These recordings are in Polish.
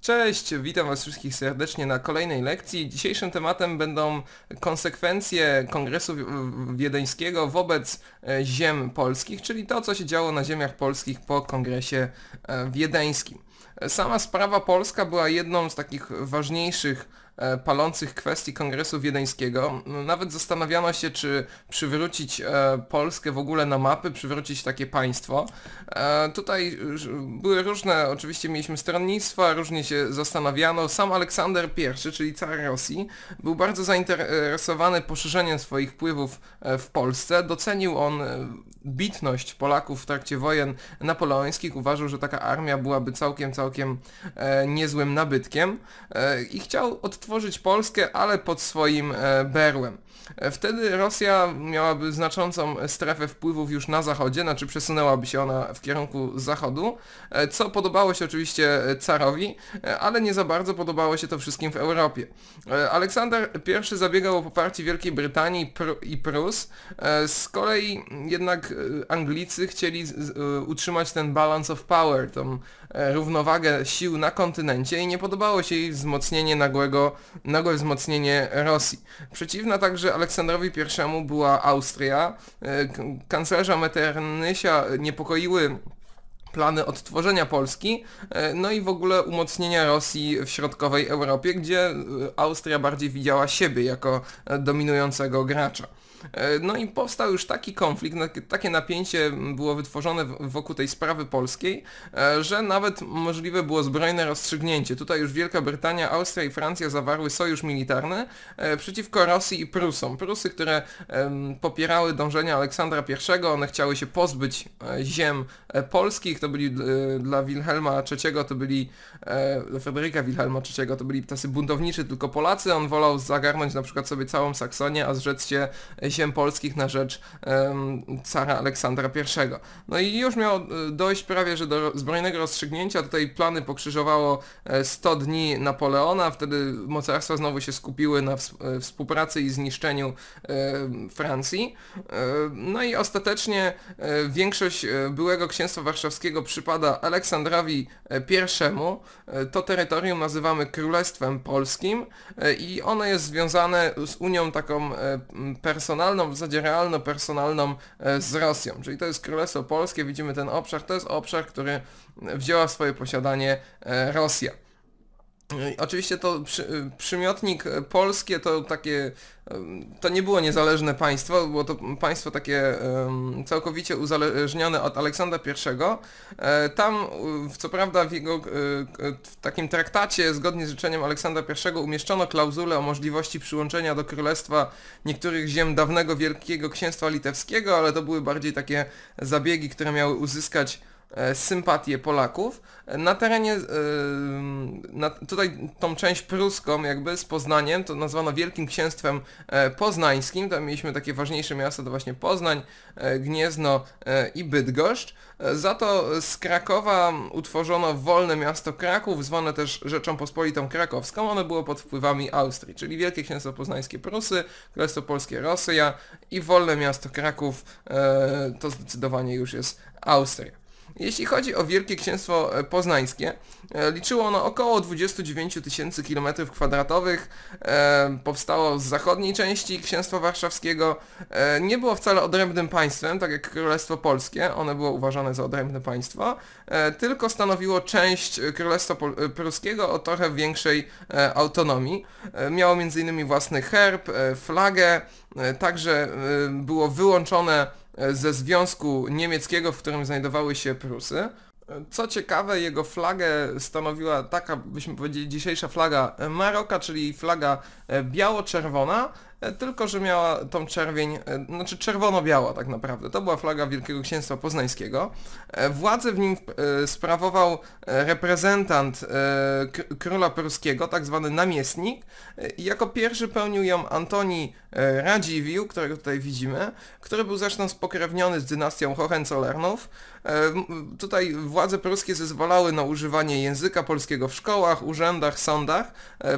Cześć, witam Was wszystkich serdecznie na kolejnej lekcji. Dzisiejszym tematem będą konsekwencje Kongresu Wiedeńskiego wobec e, ziem polskich, czyli to, co się działo na ziemiach polskich po Kongresie e, Wiedeńskim. E, sama sprawa polska była jedną z takich ważniejszych E, palących kwestii Kongresu Wiedeńskiego. No, nawet zastanawiano się, czy przywrócić e, Polskę w ogóle na mapy, przywrócić takie państwo. E, tutaj były różne, oczywiście mieliśmy stronnictwa, różnie się zastanawiano. Sam Aleksander I, czyli car Rosji, był bardzo zainteresowany poszerzeniem swoich wpływów w Polsce. Docenił on bitność Polaków w trakcie wojen napoleońskich uważał, że taka armia byłaby całkiem, całkiem e, niezłym nabytkiem e, i chciał odtworzyć Polskę, ale pod swoim e, berłem wtedy Rosja miałaby znaczącą strefę wpływów już na zachodzie, znaczy przesunęłaby się ona w kierunku zachodu, co podobało się oczywiście carowi, ale nie za bardzo podobało się to wszystkim w Europie. Aleksander I zabiegał o poparcie Wielkiej Brytanii i Prus, z kolei jednak Anglicy chcieli utrzymać ten balance of power, tą E, równowagę sił na kontynencie i nie podobało się jej wzmocnienie nagłego, nagłe wzmocnienie Rosji. Przeciwna także Aleksandrowi I była Austria. E, kanclerza Metternysia niepokoiły plany odtworzenia Polski, e, no i w ogóle umocnienia Rosji w środkowej Europie, gdzie Austria bardziej widziała siebie jako dominującego gracza. E, no i powstał już taki konflikt, takie napięcie było wytworzone wokół tej sprawy polskiej, e, że nawet możliwe było zbrojne rozstrzygnięcie. Tutaj już Wielka Brytania, Austria i Francja zawarły sojusz militarny e, przeciwko Rosji i Prusom. Prusy, które popierały dążenia Aleksandra I, one chciały się pozbyć ziem polskich, to byli dla Wilhelma III, to byli, dla Fryderyka Wilhelma III, to byli tacy buntowniczy tylko Polacy, on wolał zagarnąć na przykład sobie całą Saksonię, a zrzec się ziem polskich na rzecz um, cara Aleksandra I. No i już miało e, dojść prawie, że do zbrojnego rozstrzygnięcia. Tutaj plany pokrzyżowało 100 e, dni Napoleona, wtedy mocarstwa znowu się skupiły na e, współpracy i zniszczeniu Francji. No i ostatecznie większość byłego księstwa warszawskiego przypada Aleksandrowi I. To terytorium nazywamy Królestwem Polskim i ono jest związane z Unią taką personalną, personalną, w zasadzie realno personalną e, z Rosją. Czyli to jest Królestwo Polskie, widzimy ten obszar, to jest obszar, który wzięła w swoje posiadanie e, Rosja. Y, oczywiście to przy, y, przymiotnik y, polskie to takie, to nie było niezależne państwo, było to państwo takie całkowicie uzależnione od Aleksandra I. E, tam, co prawda w jego w takim traktacie, zgodnie z życzeniem Aleksandra I, umieszczono klauzulę o możliwości przyłączenia do królestwa niektórych ziem dawnego Wielkiego Księstwa Litewskiego, ale to były bardziej takie zabiegi, które miały uzyskać E, sympatię Polaków. Na terenie, e, na, tutaj tą część pruską jakby z Poznaniem, to nazwano Wielkim Księstwem e, Poznańskim, tam mieliśmy takie ważniejsze miasta, to właśnie Poznań, Gniezno i Bydgoszcz. Za to z Krakowa utworzono wolne miasto Kraków, zwane też Rzeczą pospolitą Krakowską, ono było pod wpływami Austrii, czyli Wielkie Księstwo Poznańskie Prusy, Królestwo Polskie Rosja i wolne miasto Kraków, to zdecydowanie już jest Austria. Jeśli chodzi o Wielkie Księstwo e, Poznańskie, e, liczyło ono około 29 tysięcy kilometrów kwadratowych, e, powstało z zachodniej części Księstwa Warszawskiego, nie było wcale odrębnym państwem, tak jak Królestwo Polskie, one było uważane za odrębne państwo, tylko stanowiło część Królestwa Pruskiego o trochę większej autonomii. Miało m.in. własny herb, flagę, także było wyłączone E, ze Związku Niemieckiego, w którym znajdowały się Prusy. E, co ciekawe, jego flagę stanowiła taka, byśmy powiedzieli, dzisiejsza flaga Maroka, czyli flaga e, biało-czerwona, E, tylko że miała tą czerwień, e, znaczy czerwono-biała tak naprawdę. To była flaga Wielkiego Księstwa Poznańskiego. E, władzę w nim sprawował reprezentant króla pruskiego, tak zwany namiestnik. Jako pierwszy pełnił ją Antoni Radziwiłł, którego tutaj widzimy, który był zresztą spokrewniony z dynastią Hohenzollernów. Tutaj władze pruskie zezwalały na używanie języka polskiego w szkołach, urzędach, sądach.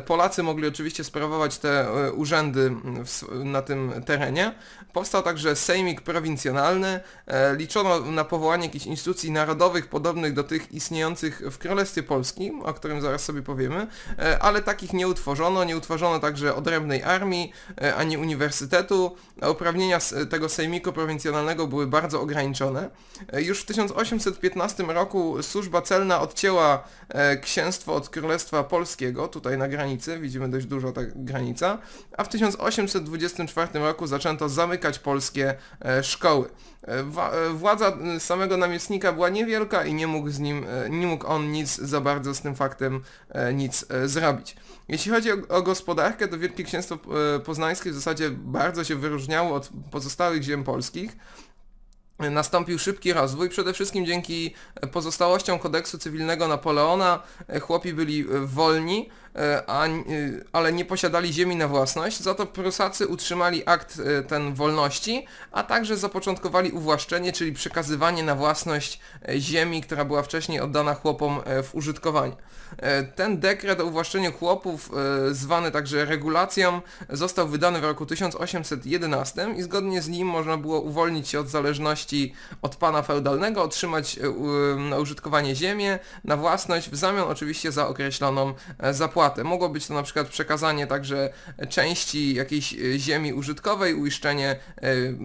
Polacy mogli oczywiście sprawować te urzędy na tym terenie. Powstał także sejmik prowincjonalny, e, liczono na powołanie jakichś instytucji narodowych podobnych do tych istniejących w Królestwie Polskim, o którym zaraz sobie powiemy, e, ale takich nie utworzono, nie utworzono także odrębnej armii, e, ani uniwersytetu. Uprawnienia tego sejmiku prowincjonalnego były bardzo ograniczone. Już w 1815 roku służba celna odcięła księstwo od Królestwa Polskiego, tutaj na granicy, widzimy dość dużo ta granica, a w 1800 1824 roku zaczęto zamykać polskie e, szkoły. E, e, władza samego namiestnika była niewielka i nie mógł, z nim, nie mógł on nic za bardzo z tym faktem nic zrobić. Jeśli chodzi o, o gospodarkę, to Wielkie Księstwo Poznańskie w zasadzie bardzo się wyróżniało od pozostałych ziem polskich nastąpił szybki rozwój, przede wszystkim dzięki pozostałościom kodeksu cywilnego Napoleona. Chłopi byli wolni, E, a, e, ale nie posiadali ziemi na własność, za to Prusacy utrzymali akt e, ten wolności, a także zapoczątkowali uwłaszczenie, czyli przekazywanie na własność ziemi, która była wcześniej oddana chłopom w użytkowanie. Ten dekret o uwłaszczeniu chłopów, zwany także regulacją, został wydany w roku 1811 i zgodnie z nim można było uwolnić się od zależności od pana feudalnego, otrzymać na użytkowanie ziemię, na własność, w zamian oczywiście za określoną zapłatę opłatę. Mogło być to na przykład przekazanie także części jakiejś e, ziemi użytkowej, uiszczenie e,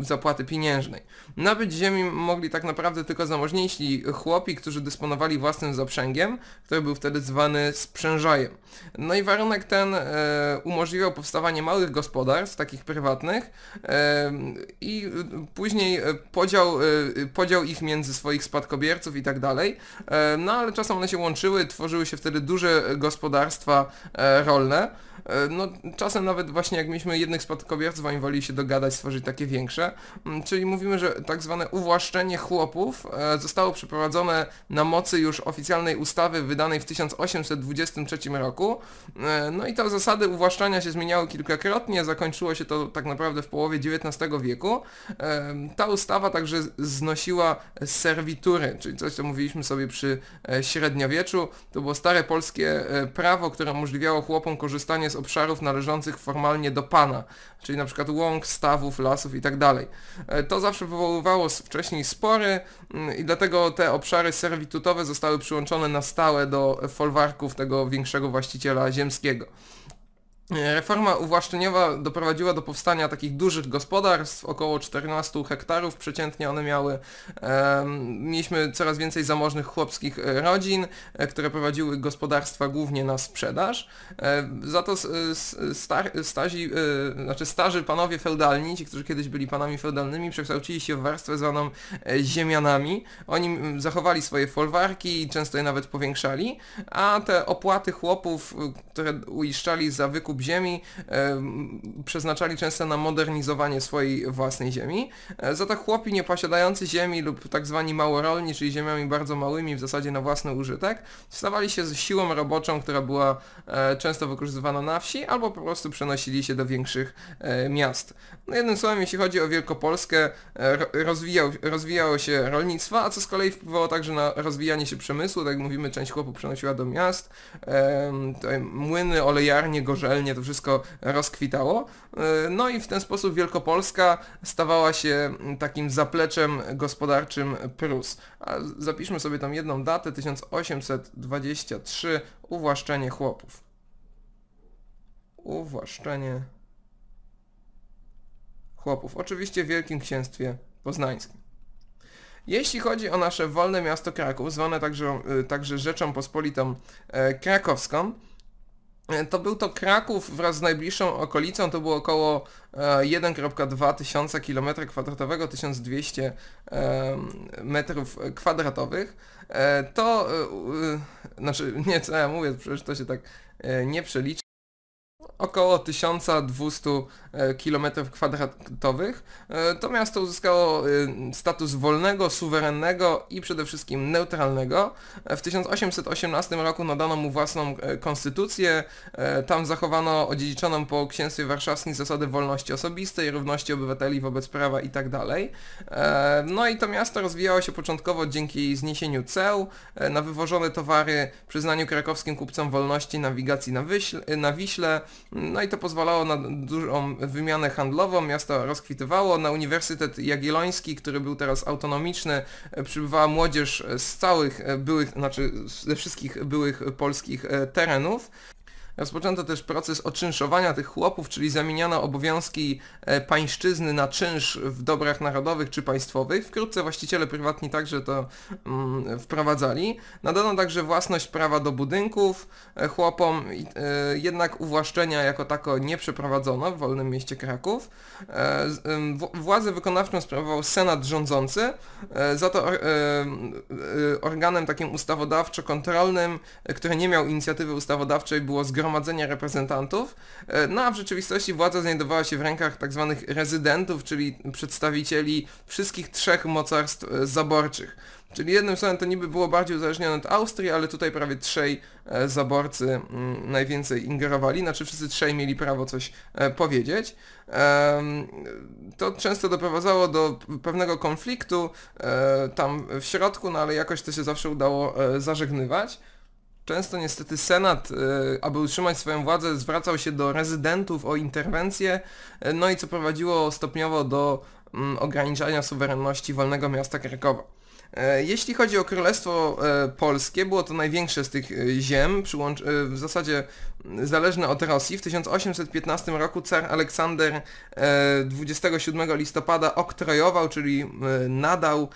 zapłaty pieniężnej. Nabyć ziemi mogli tak naprawdę tylko zamożniejsi chłopi, którzy dysponowali własnym zaprzęgiem, który był wtedy zwany sprzężajem. No i warunek ten e, umożliwiał powstawanie małych gospodarstw, takich prywatnych i później podział, podział ich między swoich spadkobierców i tak dalej. No ale czasem one się łączyły, tworzyły się wtedy duże gospodarstwa E, rolne E, no czasem nawet właśnie jak mieliśmy jednych spadkobierców, oni woli się dogadać, stworzyć takie większe. Mm, czyli mówimy, że tak zwane uwłaszczenie chłopów e, zostało przeprowadzone na mocy już oficjalnej ustawy wydanej w 1823 roku. E, no i te zasady uwłaszczania się zmieniały kilkakrotnie, zakończyło się to tak naprawdę w połowie XIX wieku. Ta ustawa także znosiła servitury, czyli coś co mówiliśmy sobie przy średniowieczu. To było stare polskie prawo, które umożliwiało chłopom korzystanie z obszarów należących formalnie do pana, czyli na przykład łąk, stawów, lasów itd. Tak e, to zawsze wywoływało wcześniej spory mm, i dlatego te obszary servitutowe zostały przyłączone na stałe do folwarków tego większego właściciela ziemskiego. E, reforma uwłaszczeniowa doprowadziła do powstania takich dużych gospodarstw, około 14 hektarów przeciętnie one miały. E, mieliśmy coraz więcej zamożnych chłopskich e, rodzin, które prowadziły gospodarstwa głównie na sprzedaż. Za to star, stazi, znaczy starzy panowie feudalni, ci, którzy kiedyś byli panami feudalnymi, przekształcili się w warstwę zwaną ziemianami. Oni zachowali swoje folwarki, i często je nawet powiększali, a te opłaty chłopów, które uiszczali za wykup ziemi przeznaczali często na modernizowanie swojej własnej ziemi. E, za to chłopi nieposiadający ziemi lub tak zwani małorolni, czyli ziemiami bardzo małymi w zasadzie na własny użytek, stawali się z siłą roboczą, która była e, często wykorzystywana na wsi, albo po prostu przenosili się do większych e, miast. No jednym słowem, jeśli chodzi o Wielkopolskę, rozwijał, rozwijało się rolnictwo, a co z kolei wpływało także na rozwijanie się przemysłu, tak jak mówimy, część chłopów przenosiła do miast, młyny, olejarnie, gorzelnie, fajnie to wszystko rozkwitało. E, no i w ten sposób Wielkopolska stawała się mm, takim zapleczem gospodarczym Prus. A zapiszmy sobie tam jedną datę, 1823, uwłaszczenie chłopów. Uwłaszczenie chłopów. Oczywiście w Wielkim Księstwie Poznańskim. Jeśli chodzi o nasze wolne miasto Kraków, zwane także, y, także Rzeczą Pospolitą e, Krakowską, E, to był to Kraków wraz z najbliższą okolicą, to było około 1,2 tysiąca km2, 1200 metrów kwadratowych. E, to, e, znaczy nie co ja mówię, przecież to się tak nie przelicza, około 1200 E, kilometrów kwadratowych, e, to miasto uzyskało e, status wolnego, suwerennego i przede wszystkim neutralnego. W 1818 roku nadano mu własną konstytucję, tam zachowano odziedziczoną po księstwie warszawskim zasady wolności osobistej, równości obywateli wobec prawa itd. Tak no i to miasto rozwijało się początkowo dzięki zniesieniu ceł na wywożone towary, przyznaniu krakowskim kupcom wolności nawigacji na, Wyśle, na Wiśle, no i to pozwalało na dużą wymianę handlową, miasto rozkwitywało, na Uniwersytet Jagielloński, który był teraz autonomiczny, e, przybywała młodzież z całych e, byłych, znaczy ze wszystkich byłych polskich e, terenów. Rozpoczęto też proces oczynszowania tych chłopów, czyli zamieniano obowiązki e, pańszczyzny na czynsz w dobrach narodowych czy państwowych. Wkrótce właściciele prywatni także to mm, wprowadzali. Nadano także własność prawa do budynków e, chłopom, e, jednak uwłaszczenia jako tako nie przeprowadzono w wolnym mieście Kraków. Władzę wykonawczą sprawował Senat rządzący, za to organem takim ustawodawczo-kontrolnym, który nie miał inicjatywy ustawodawczej było zgromadzenie Zgromadzenia Reprezentantów, e, no a w rzeczywistości władza znajdowała się w rękach tzw. Tak rezydentów, czyli przedstawicieli wszystkich trzech mocarstw e, zaborczych. Czyli jednym słowem to niby było bardziej uzależnione od Austrii, ale tutaj prawie trzej e, zaborcy mm, najwięcej ingerowali, znaczy wszyscy trzej mieli prawo coś powiedzieć. To często doprowadzało do pewnego konfliktu tam w środku, no ale jakoś to się zawsze udało zażegnywać. Często niestety Senat, y, aby utrzymać swoją władzę, zwracał się do rezydentów o interwencję, y, no i co prowadziło stopniowo do mm, ograniczania suwerenności wolnego miasta Krakowa. E, jeśli chodzi o Królestwo e, Polskie, było to największe z tych e, ziem, w zasadzie zależne od Rosji. W 1815 roku car Aleksander 27 listopada oktrojował, czyli nadał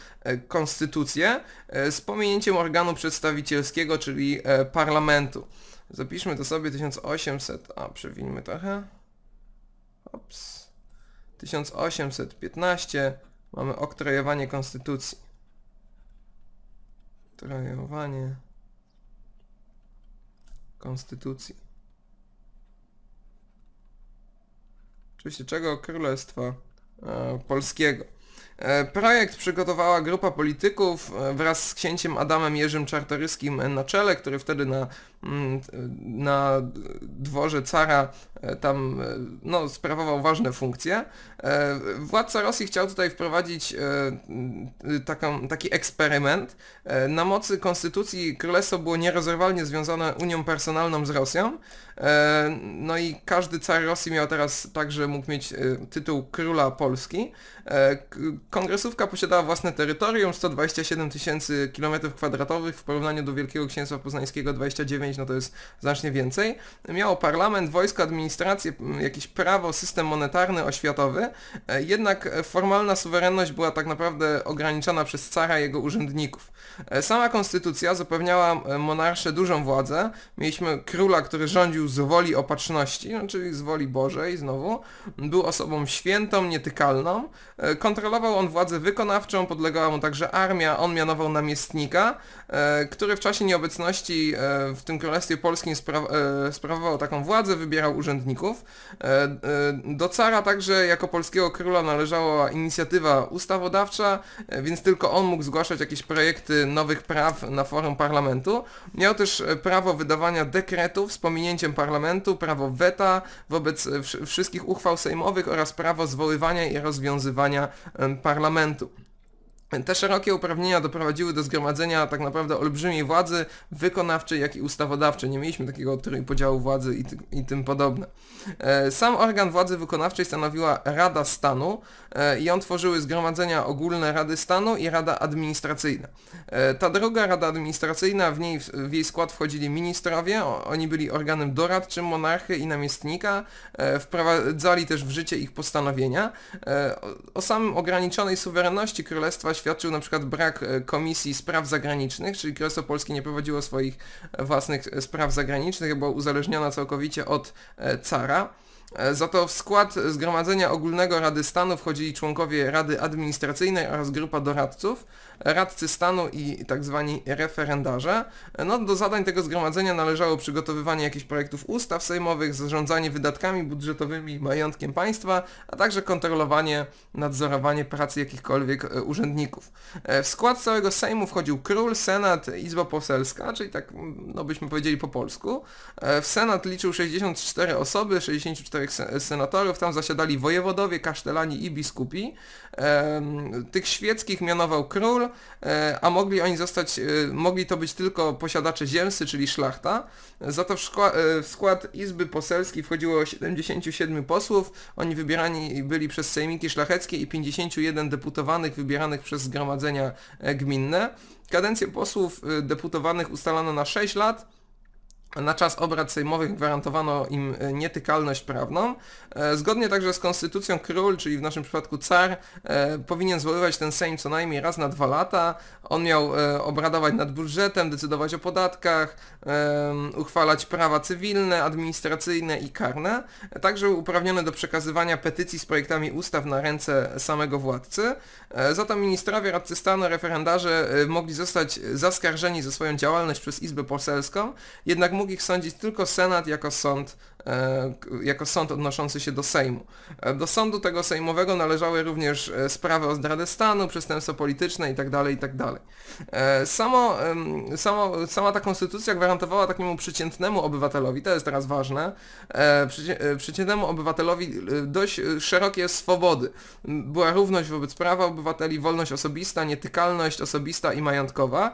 konstytucję z pominięciem organu przedstawicielskiego, czyli parlamentu. Zapiszmy to sobie 1800, a przewinimy trochę. Ops. 1815 mamy oktrojowanie konstytucji. Trajowanie konstytucji. Oczywiście czego? Królestwa e, Polskiego. E, projekt przygotowała grupa polityków e, wraz z księciem Adamem Jerzym Czartoryskim na czele, który wtedy na Mm, na dworze cara e, tam e, no, sprawował ważne funkcje. E, władca Rosji chciał tutaj wprowadzić taką, taki eksperyment. Na mocy konstytucji królestwo było nierozerwalnie związane unią personalną z Rosją. No i każdy car Rosji miał teraz także mógł mieć tytuł króla Polski. Kongresówka posiadała własne terytorium, 127 tysięcy kilometrów kwadratowych w porównaniu do Wielkiego Księstwa Poznańskiego 29 część, no to jest znacznie więcej. Miało parlament, wojsko, administrację, jakieś prawo, system monetarny, oświatowy. E, jednak formalna suwerenność była tak naprawdę ograniczana przez cara i jego urzędników. E, sama konstytucja zapewniała monarsze dużą władzę. Mieliśmy króla, który rządził z woli opatrzności, no, czyli z woli Bożej znowu. Był osobą świętą, nietykalną. E, kontrolował on władzę wykonawczą, podlegała mu także armia, on mianował namiestnika, E, który w czasie nieobecności e, w tym Królestwie Polskim e, sprawował taką władzę, wybierał urzędników. Do cara także jako polskiego króla należała inicjatywa ustawodawcza, więc tylko on mógł zgłaszać jakieś projekty nowych praw na forum parlamentu. Miał też prawo wydawania dekretów z pominięciem parlamentu, prawo weta wobec wszystkich uchwał sejmowych oraz prawo zwoływania i rozwiązywania parlamentu. Te szerokie uprawnienia doprowadziły do zgromadzenia tak naprawdę olbrzymiej władzy wykonawczej, jak i ustawodawczej. Nie mieliśmy takiego trójpodziału władzy i, ty, i tym podobne. E, sam organ władzy wykonawczej stanowiła Rada Stanu e, i ją tworzyły zgromadzenia ogólne Rady Stanu i Rada Administracyjna. E, ta druga Rada Administracyjna, w, niej, w jej skład wchodzili ministrowie, oni byli organem doradczym monarchy i namiestnika, wprowadzali też w życie ich postanowienia. O samym ograniczonej suwerenności Królestwa świadczył na przykład brak e, Komisji Spraw Zagranicznych, czyli Królestwo Polskie nie prowadziło swoich e, własnych e, spraw zagranicznych, była uzależniona całkowicie od cara. Za to w skład Zgromadzenia Ogólnego Rady Stanu wchodzili członkowie Rady Administracyjnej oraz grupa doradców, radcy stanu i tak zwani referendarze. No, do zadań tego zgromadzenia należało przygotowywanie jakichś projektów ustaw sejmowych, zarządzanie wydatkami budżetowymi i majątkiem państwa, a także kontrolowanie, nadzorowanie pracy jakichkolwiek e, urzędników. E, w skład całego Sejmu wchodził król, senat, izba poselska, czyli tak no byśmy powiedzieli po polsku. E, w senat liczył 64 osoby, 64 senatorów, tam zasiadali wojewodowie, kasztelani i biskupi. Tych świeckich mianował król, E, a mogli oni zostać, e, mogli to być tylko posiadacze ziemscy, czyli szlachta. Za to w, e, w skład Izby Poselskiej wchodziło 77 posłów, oni wybierani byli przez sejmiki szlacheckie i 51 deputowanych wybieranych przez zgromadzenia gminne. Kadencję posłów deputowanych ustalano na 6 lat, na czas obrad sejmowych gwarantowano im e, nietykalność prawną. E, zgodnie także z konstytucją król, czyli w naszym przypadku car, e, powinien zwoływać ten sejm co najmniej raz na dwa lata. On miał obradować nad budżetem, decydować o podatkach, uchwalać prawa cywilne, administracyjne i karne. Także uprawniony do przekazywania petycji z projektami ustaw na ręce samego władcy. Zatem ministrowie, radcy stanu, referendarze mogli zostać zaskarżeni za swoją działalność przez Izbę Poselską, jednak mógł ich sądzić tylko Senat jako sąd E, jako sąd odnoszący się do Sejmu. E, do sądu tego sejmowego należały również e, sprawy o zdradę stanu, przestępstwo polityczne itd. Tak itd. Tak samo, samo, sama ta konstytucja gwarantowała takiemu przeciętnemu obywatelowi, to jest teraz ważne, przeciętnemu obywatelowi dość szerokie swobody. Była równość wobec prawa obywateli, wolność osobista, nietykalność osobista i majątkowa.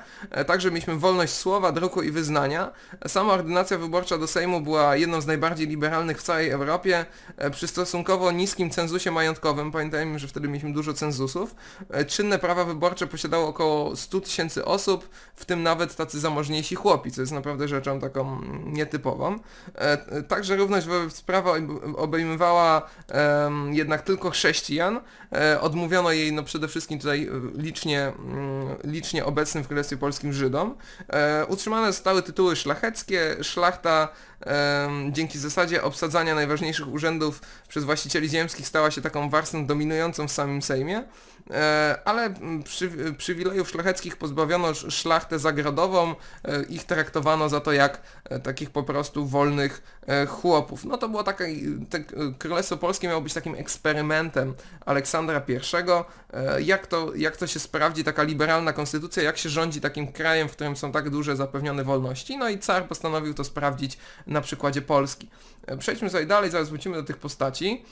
Także mieliśmy wolność słowa, druku i wyznania. Sama ordynacja wyborcza do Sejmu była jedną z najbardziej najbardziej liberalnych w całej Europie, e, przy stosunkowo niskim cenzusie majątkowym, pamiętajmy, że wtedy mieliśmy dużo cenzusów, e, czynne prawa wyborcze posiadało około 100 tysięcy osób, w tym nawet tacy zamożniejsi chłopi, co jest naprawdę rzeczą taką nietypową. E, także równość wobec prawa obejmowała jednak tylko chrześcijan, odmówiono jej no przede wszystkim tutaj licznie, mm, licznie obecnym w Królestwie Polskim Żydom. Utrzymane zostały tytuły szlacheckie, szlachta dzięki zasadzie obsadzania najważniejszych urzędów przez właścicieli ziemskich stała się taką warstwą dominującą w samym Sejmie, e, ale przy, przywilejów szlacheckich pozbawiono szlachtę zagrodową, e, ich traktowano za to jak e, takich po prostu wolnych chłopów. No to było taka, te, Królestwo Polskie miało być takim eksperymentem Aleksandra I, jak to, jak to się sprawdzi taka liberalna konstytucja, jak się rządzi takim krajem, w którym są tak duże zapewnione wolności. No i car postanowił to sprawdzić na przykładzie Polski. E, przejdźmy sobie dalej, zaraz wrócimy do tych postaci.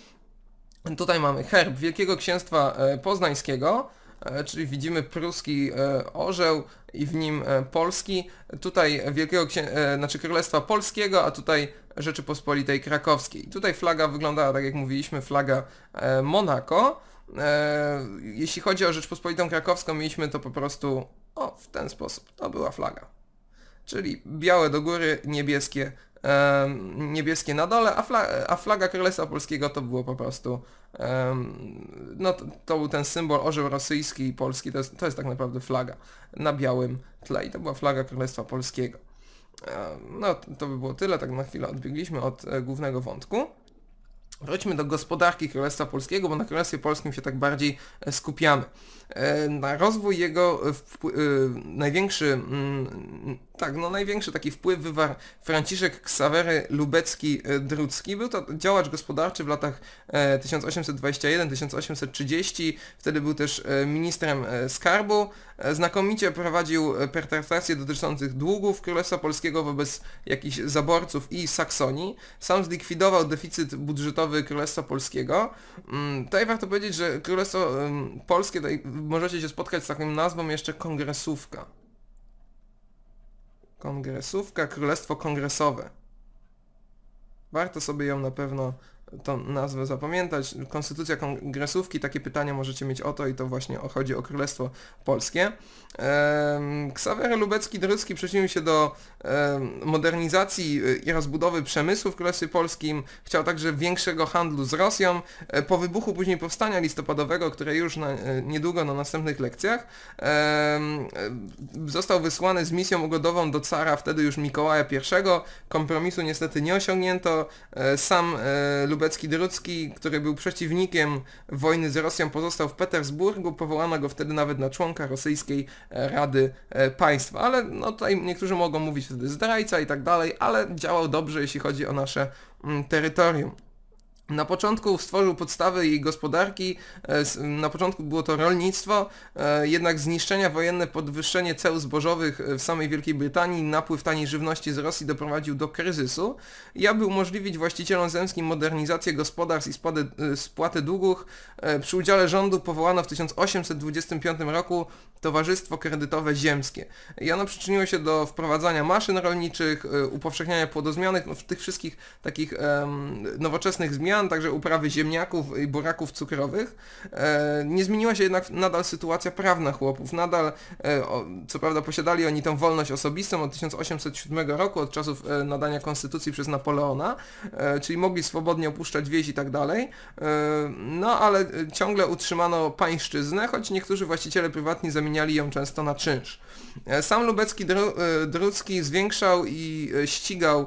Tutaj mamy herb Wielkiego Księstwa e, Poznańskiego, e, czyli widzimy pruski orzeł i w nim Polski, tutaj Wielkiego Księ... znaczy Królestwa Polskiego, a tutaj Rzeczypospolitej Krakowskiej. Tutaj flaga wyglądała, tak jak mówiliśmy, flaga Monako. Jeśli chodzi o Rzeczpospolitą Krakowską, mieliśmy to po prostu o, w ten sposób. To była flaga. Czyli białe do góry, niebieskie niebieskie na dole, a, fla a flaga Królestwa Polskiego to było po prostu no to, to, był ten symbol orzeł rosyjski i polski, to jest, to jest tak naprawdę flaga na białym tle i to była flaga Królestwa Polskiego. No to by było tyle, tak na chwilę odbiegliśmy od e, głównego wątku. Wróćmy do gospodarki Królestwa Polskiego, bo na Królestwie Polskim się tak bardziej e, skupiamy. E, na rozwój jego największy mm, tak, no największy taki wpływ wywarł Franciszek Ksawery Lubecki-Drucki. E, był to działacz gospodarczy w latach 1821-1830, e, wtedy był też e, ministrem skarbu. Znakomicie prowadził pertraktacje dotyczących długów Królestwa Polskiego wobec jakichś zaborców i Saksonii. Sam zlikwidował deficyt budżetowy Królestwa Polskiego. Mm, tutaj warto powiedzieć, że Królestwo Polskie, tutaj możecie się spotkać z taką nazwą jeszcze kongresówka. Kongresówka, Królestwo Kongresowe. Warto sobie ją na pewno tą nazwę zapamiętać. Konstytucja Kongresówki, takie pytania możecie mieć o to i to właśnie chodzi o Królestwo Polskie. ksawer Lubecki-Drycki przyczynił się do modernizacji y, i rozbudowy przemysłu w Królestwie Polskim. Chciał także większego handlu z Rosją. E, po wybuchu później powstania listopadowego, które już na, e, niedługo na następnych lekcjach, e, został wysłany z misją ugodową do cara, wtedy już Mikołaja I. Kompromisu niestety nie osiągnięto. Sam Lubecki Lubecki Drucki, który był przeciwnikiem wojny z Rosją, pozostał w Petersburgu, powołano go wtedy nawet na członka rosyjskiej e, Rady e, Państwa. Ale no tutaj niektórzy mogą mówić wtedy zdrajca i tak dalej, ale działał dobrze, jeśli chodzi o nasze mm, terytorium. Na początku stworzył podstawy jej gospodarki, e, na początku było to rolnictwo, e, jednak zniszczenia wojenne, podwyższenie ceł zbożowych e, w samej Wielkiej Brytanii, napływ taniej żywności z Rosji doprowadził do kryzysu i aby umożliwić właścicielom zemskim modernizację gospodarstw i spłatę długów, przy udziale rządu powołano w 1825 roku Towarzystwo Kredytowe Ziemskie. I ono przyczyniło się do wprowadzania maszyn rolniczych, upowszechniania płodozmianek, no, tych wszystkich takich um, nowoczesnych zmian, zmian, także uprawy ziemniaków i buraków cukrowych. E, nie zmieniła się jednak nadal sytuacja prawna chłopów. Nadal, e, co prawda, posiadali oni tę wolność osobistą od 1807 roku, od czasów e, nadania konstytucji przez Napoleona, czyli mogli swobodnie opuszczać wieś i tak dalej. No ale ciągle utrzymano pańszczyznę, choć niektórzy właściciele prywatni zamieniali ją często na czynsz. Sam Lubecki Dru Drucki zwiększał i ścigał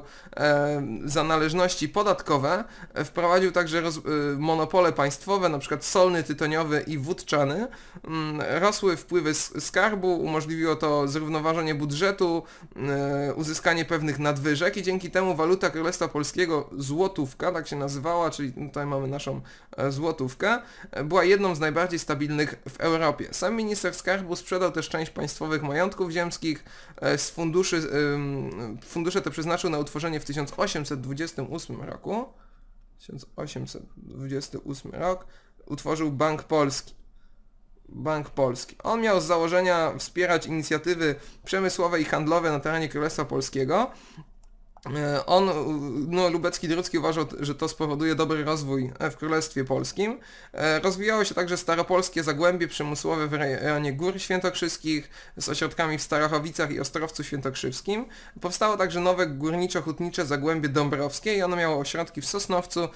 za należności podatkowe, wprowadził Wprowadził także roz, y, monopole państwowe, np. solny, tytoniowy i wódczany. Mm, rosły wpływy skarbu, umożliwiło to zrównoważenie budżetu, y, uzyskanie pewnych nadwyżek i dzięki temu waluta Królestwa Polskiego, złotówka, tak się nazywała, czyli no, tutaj mamy naszą e, złotówkę, e, była jedną z najbardziej stabilnych w Europie. Sam minister skarbu sprzedał też część państwowych majątków ziemskich, e, z funduszy, fundusze te przeznaczył na utworzenie w 1828 roku 1828 rok, utworzył Bank Polski. Bank Polski. On miał z założenia wspierać inicjatywy przemysłowe i handlowe na terenie Królestwa Polskiego E, on, e, no Lubecki Drucki uważał, że to spowoduje dobry rozwój e, w Królestwie Polskim. Rozwijało się także staropolskie zagłębie przemysłowe w rejonie Gór Świętokrzyskich z ośrodkami w Starachowicach i Ostrowcu Świętokrzyskim. Powstało także nowe górniczo-hutnicze zagłębie dąbrowskie i ono miało ośrodki w Sosnowcu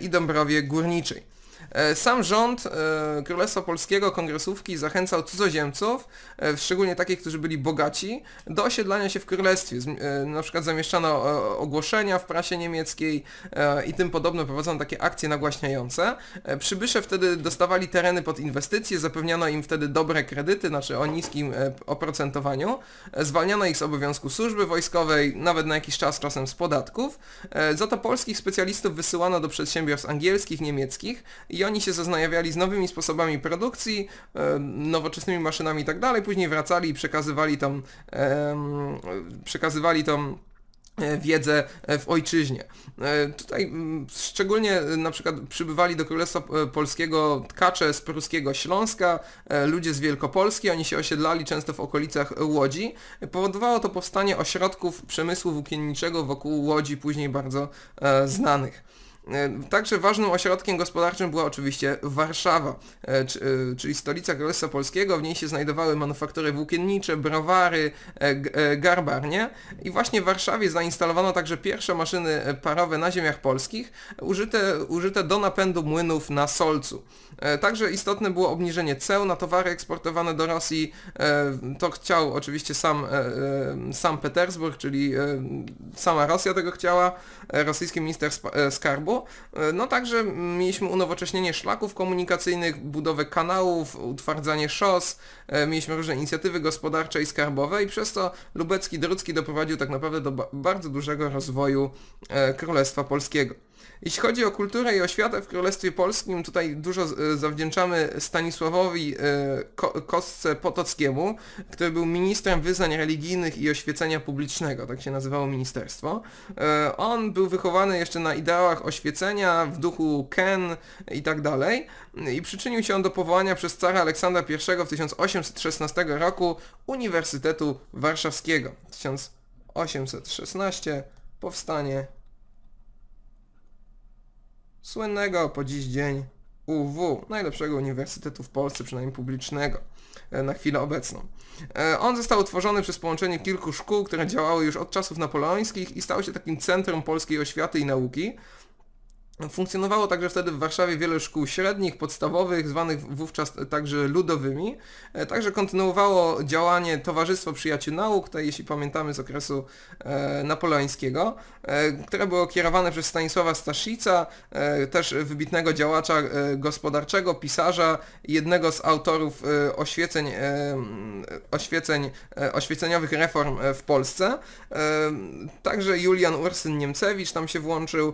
i Dąbrowie Górniczej. E, sam rząd e, Królestwa Polskiego, kongresówki zachęcał cudzoziemców, e, szczególnie takich, którzy byli bogaci, do osiedlania się w królestwie. Na przykład zamieszczano ogłoszenia w prasie niemieckiej i tym podobno prowadzono takie akcje nagłaśniające. Przybysze wtedy dostawali tereny pod inwestycje, zapewniano im wtedy dobre kredyty, znaczy o niskim oprocentowaniu, zwalniano ich z obowiązku służby wojskowej, nawet na jakiś czas czasem z podatków. Za to polskich specjalistów wysyłano do przedsiębiorstw angielskich, niemieckich i oni się zaznajawiali z nowymi sposobami produkcji, nowoczesnymi maszynami i tak dalej, później wracali i przekazywali tą, przekazywali tą e, wiedzę e, w ojczyźnie. E, tutaj szczególnie na przykład przybywali do Królestwa Polskiego tkacze z pruskiego Śląska, ludzie z Wielkopolski, oni się osiedlali często w okolicach Łodzi. Powodowało to powstanie ośrodków przemysłu włókienniczego wokół Łodzi, później bardzo znanych. E, także ważnym ośrodkiem gospodarczym była oczywiście Warszawa, e, e, czyli stolica Królestwa Polskiego. W niej się znajdowały manufaktury włókiennicze, browary, garbarnie. I właśnie w Warszawie zainstalowano także pierwsze maszyny parowe na ziemiach polskich, użyte, użyte do napędu młynów na solcu. Także istotne było obniżenie ceł na towary eksportowane do Rosji. To chciał oczywiście sam, sam Petersburg, czyli sama Rosja tego chciała, rosyjski minister skarbu E, no także mieliśmy unowocześnienie szlaków komunikacyjnych, budowę kanałów, utwardzanie szos, e, mieliśmy różne inicjatywy gospodarcze i skarbowe i przez to Lubecki Drucki doprowadził tak naprawdę do bardzo dużego rozwoju e, Królestwa Polskiego. Jeśli chodzi o kulturę i oświatę w Królestwie Polskim, tutaj dużo e, zawdzięczamy Stanisławowi e, Kostce Potockiemu, który był ministrem wyznań religijnych i oświecenia publicznego, tak się nazywało ministerstwo. E, on był wychowany jeszcze na ideałach oświecenia w duchu Ken i tak dalej i przyczynił się on do powołania przez cara Aleksandra I w 1816 roku Uniwersytetu Warszawskiego. 1816 powstanie słynnego po dziś dzień UW, najlepszego uniwersytetu w Polsce, przynajmniej publicznego e, na chwilę obecną. E, on został utworzony przez połączenie kilku szkół, które działały już od czasów napoleońskich i stał się takim centrum polskiej oświaty i nauki, Funkcjonowało także wtedy w Warszawie wiele szkół średnich, podstawowych, zwanych wówczas także ludowymi. E, także kontynuowało działanie Towarzystwo Przyjaciół Nauk, tutaj jeśli pamiętamy z okresu e, napoleońskiego, e, które było kierowane przez Stanisława Staszica, e, też wybitnego działacza e, gospodarczego, pisarza, jednego z autorów e, oświeceń, oświeceń, oświeceniowych reform w Polsce. Także Julian Ursyn Niemcewicz tam się włączył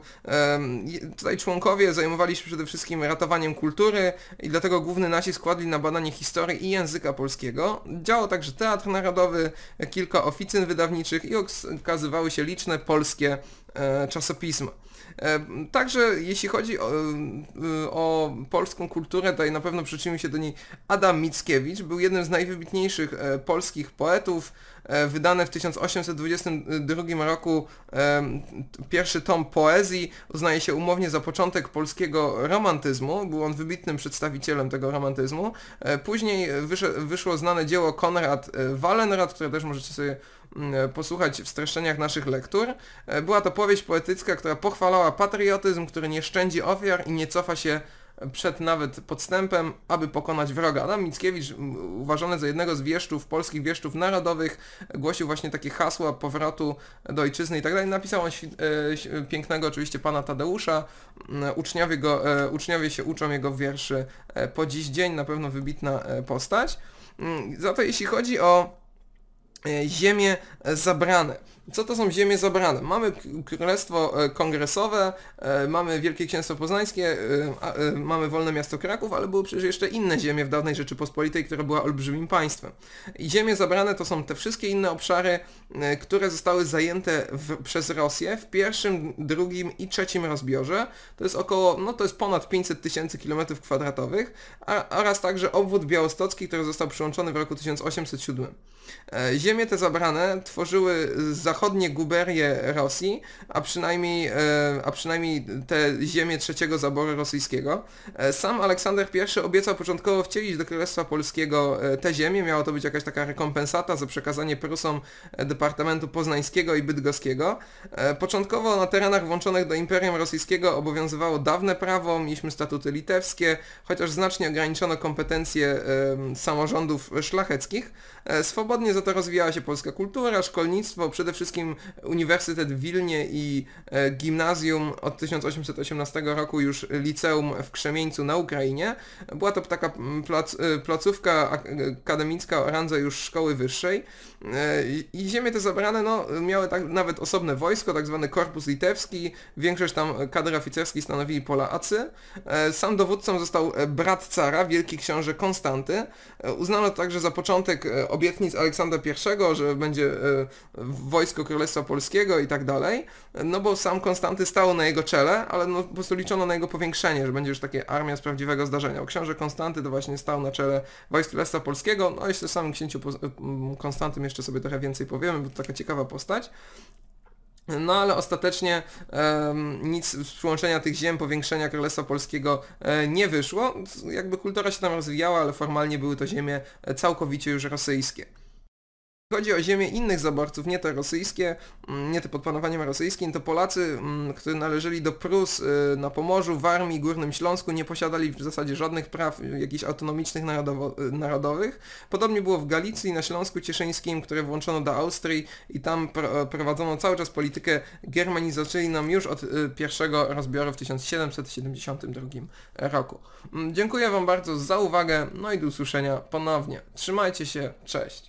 tutaj członkowie zajmowali się przede wszystkim ratowaniem kultury i dlatego główny nacisk kładli na badanie historii i języka polskiego. Działał także Teatr Narodowy, kilka oficyn wydawniczych i okazywały się liczne polskie e, czasopisma. E, także jeśli chodzi o, e, o, polską kulturę, tutaj na pewno przyczynił się do niej Adam Mickiewicz. Był jednym z najwybitniejszych e, polskich poetów. Wydane w 1822 roku pierwszy tom poezji uznaje się umownie za początek polskiego romantyzmu. Był on wybitnym przedstawicielem tego romantyzmu. Później wyszło znane dzieło Konrad Wallenrad, które też możecie sobie E, posłuchać w streszczeniach naszych lektur. E, była to powieść poetycka, która pochwalała patriotyzm, który nie szczędzi ofiar i nie cofa się przed nawet podstępem, aby pokonać wroga. Adam Mickiewicz, uważany za jednego z wieszczów, polskich wieszczów narodowych, głosił właśnie takie hasła powrotu do ojczyzny i tak dalej. Napisał on e, pięknego oczywiście pana Tadeusza. Uczniowie, go, uczniowie się uczą jego wierszy po dziś dzień, na pewno wybitna postać. Za to jeśli chodzi o E, ziemie zabrane. Co to są ziemie zabrane? Mamy Królestwo e, Kongresowe, e, mamy Wielkie Księstwo Poznańskie, e, mamy Wolne Miasto Kraków, ale były przecież jeszcze inne ziemie w dawnej Rzeczypospolitej, która była olbrzymim państwem. I ziemie zabrane to są te wszystkie inne obszary, które zostały zajęte w, przez Rosję w pierwszym, drugim i trzecim rozbiorze. To jest około, no to jest ponad 500 tysięcy kilometrów kwadratowych oraz także obwód białostocki, który został przyłączony w roku 1807. Ziemie te zabrane tworzyły zachodnie zachodnie guberie Rosji, a przynajmniej, e, a przynajmniej te ziemie trzeciego zaboru rosyjskiego. E, sam Aleksander I obiecał początkowo wcielić do Królestwa Polskiego e, te ziemie, miała to być jakaś taka rekompensata za przekazanie Prusom Departamentu Poznańskiego i Bydgoskiego. Początkowo na terenach włączonych do Imperium Rosyjskiego obowiązywało dawne prawo, mieliśmy statuty litewskie, chociaż znacznie ograniczono kompetencje samorządów szlacheckich. E, swobodnie za to rozwijała się polska kultura, szkolnictwo, przede wszystkim Uniwersytet w Wilnie i e, gimnazjum od 1818 roku już liceum w Krzemieńcu na Ukrainie. Była to taka plac, e, placówka akademicka o randze już szkoły wyższej i ziemie te zabrane no, miały tak, nawet osobne wojsko, tak zwany korpus litewski, większość tam kadry oficerskiej stanowili Polacy. Sam dowódcą został brat cara, wielki książę Konstanty. Uznano to także za początek obietnic Aleksandra I, że będzie e, wojsko Królestwa Polskiego i tak dalej, no bo sam Konstanty stał na jego czele, ale no po prostu liczono na jego powiększenie, że będzie już takie armia z prawdziwego zdarzenia. Książę Konstanty to właśnie stał na czele wojsk Królestwa Polskiego, no i jeszcze tym samym księciu Konstantym jeszcze sobie trochę więcej powiemy, bo to taka ciekawa postać. No ale ostatecznie nic z przyłączenia tych ziem, powiększenia Królestwa Polskiego e, nie wyszło. Jakby kultura się tam rozwijała, ale formalnie były to ziemie e, całkowicie już rosyjskie chodzi o ziemię innych zaborców, nie te rosyjskie, mm, nie te pod panowaniem rosyjskim, to Polacy, mm, którzy należeli do Prus y, na Pomorzu, w Armii, Górnym Śląsku, nie posiadali w zasadzie żadnych praw jakichś autonomicznych narodowo, narodowych. Podobnie było w Galicji, na Śląsku Cieszyńskim, które włączono do Austrii i tam prowadzono cały czas politykę germanizacyjną już od y, pierwszego rozbioru w 1772 roku. Mm, dziękuję Wam bardzo za uwagę, no i do usłyszenia ponownie. Trzymajcie się, cześć!